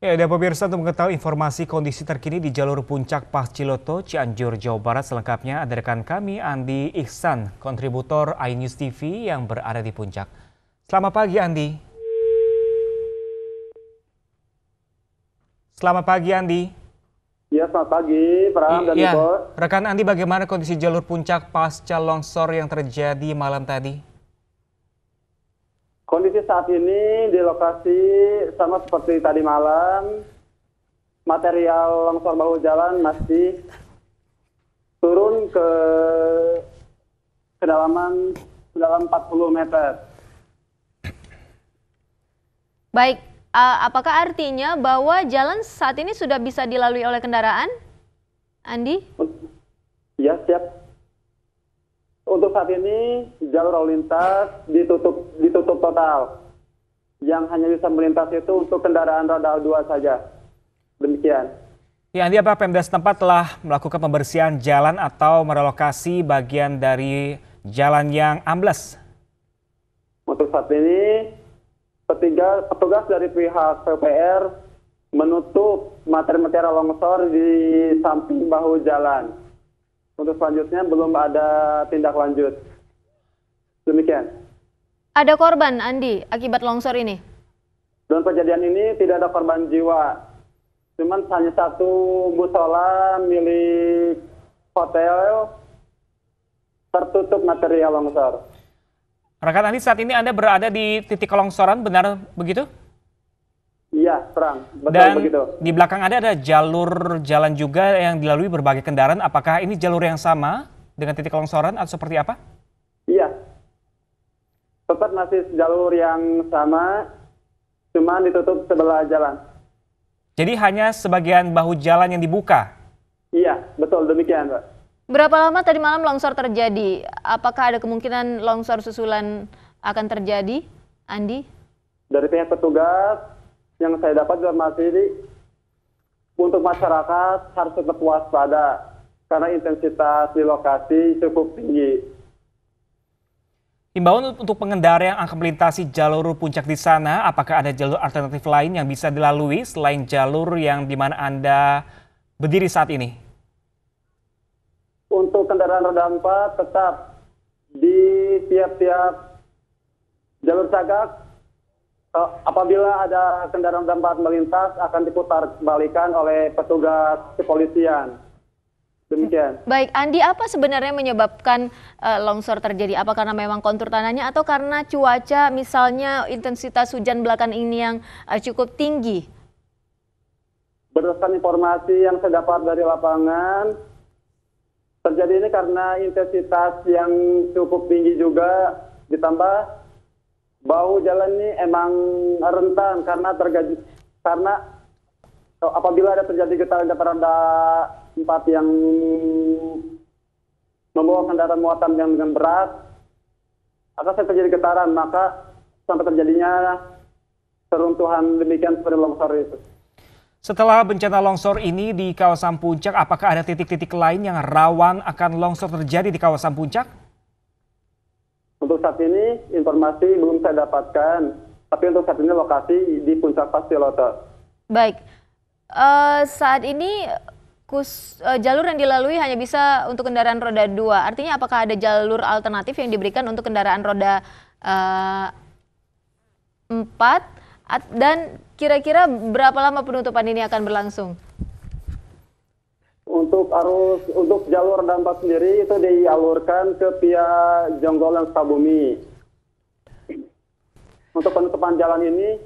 Ya, dan pemirsa untuk mengetahui informasi kondisi terkini di jalur puncak Pas Ciloto, Cianjur, Jawa Barat selengkapnya ada rekan kami Andi Ihsan, kontributor iNews TV yang berada di puncak. Selamat pagi Andi. Selamat pagi Andi. Ya, selamat pagi Pram dan ya, Rekan Andi bagaimana kondisi jalur puncak pasca longsor yang terjadi malam tadi? Kondisi saat ini di lokasi sama seperti tadi malam, material longsor bahu jalan masih turun ke kedalaman dalam 40 meter. Baik, eh, apakah artinya bahwa jalan saat ini sudah bisa dilalui oleh kendaraan, Andi? Ya, siap untuk saat ini jalur lalu lintas ditutup ditutup total. Yang hanya bisa melintas itu untuk kendaraan roda dua saja. Demikian. Ya, Andi, apa Pemda setempat telah melakukan pembersihan jalan atau merelokasi bagian dari jalan yang ambles? Untuk saat ini, petiga, petugas dari pihak PPR menutup materi-materi longsor di samping bahu jalan untuk selanjutnya belum ada tindak lanjut. Demikian. Ada korban, Andi, akibat longsor ini? Dalam kejadian ini tidak ada korban jiwa. Cuman hanya satu musola milik hotel tertutup material longsor. Rekan Andi, saat ini Anda berada di titik longsoran, benar begitu? Iya, terang. Betul Dan begitu. di belakang Anda ada jalur jalan juga yang dilalui berbagai kendaraan. Apakah ini jalur yang sama dengan titik longsoran atau seperti apa? Iya. Tetap masih jalur yang sama, cuma ditutup sebelah jalan. Jadi hanya sebagian bahu jalan yang dibuka? Iya, betul demikian, Pak. Berapa lama tadi malam longsor terjadi? Apakah ada kemungkinan longsor susulan akan terjadi, Andi? Dari pihak petugas yang saya dapat dalam arti ini untuk masyarakat harus tetap waspada karena intensitas di lokasi cukup tinggi. Himbauan untuk pengendara yang akan melintasi jalur puncak di sana, apakah ada jalur alternatif lain yang bisa dilalui selain jalur yang di mana Anda berdiri saat ini? Untuk kendaraan roda 4 tetap di tiap-tiap jalur cagak Eh, apabila ada kendaraan tempat melintas akan diputar balikan oleh petugas kepolisian. Demikian. Baik, Andi, apa sebenarnya menyebabkan uh, longsor terjadi? Apa karena memang kontur tanahnya atau karena cuaca misalnya intensitas hujan belakang ini yang uh, cukup tinggi? Berdasarkan informasi yang saya dapat dari lapangan, terjadi ini karena intensitas yang cukup tinggi juga ditambah bau jalan ini emang rentan karena terjadi karena apabila ada terjadi getaran daripada tempat yang membawa kendaraan muatan yang dengan berat akan terjadi getaran maka sampai terjadinya seruntuhan demikian seperti longsor itu. Setelah bencana longsor ini di kawasan puncak, apakah ada titik-titik lain yang rawan akan longsor terjadi di kawasan puncak? Untuk saat ini informasi belum saya dapatkan, tapi untuk saat ini lokasi di puncak Pastiloto. Baik, uh, saat ini kus, uh, jalur yang dilalui hanya bisa untuk kendaraan roda dua. Artinya apakah ada jalur alternatif yang diberikan untuk kendaraan roda uh, empat? dan kira-kira berapa lama penutupan ini akan berlangsung? Untuk arus untuk jalur dampak sendiri itu dialurkan ke pihak dan Sukabumi. Untuk penutupan jalan ini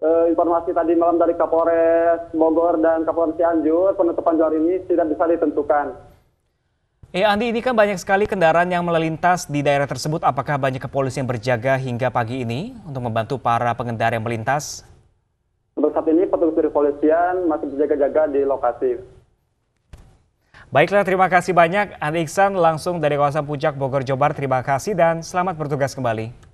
eh, informasi tadi malam dari Kapolres Bogor dan Kapolres Cianjur penutupan jalan ini tidak bisa ditentukan. Eh Andi ini kan banyak sekali kendaraan yang melintas di daerah tersebut. Apakah banyak kepolisian berjaga hingga pagi ini untuk membantu para pengendara yang melintas? Untuk saat ini petugas dari kepolisian masih berjaga-jaga di lokasi. Baiklah, terima kasih banyak. Andi Iksan langsung dari kawasan Puncak Bogor, Jawa Barat. Terima kasih dan selamat bertugas kembali.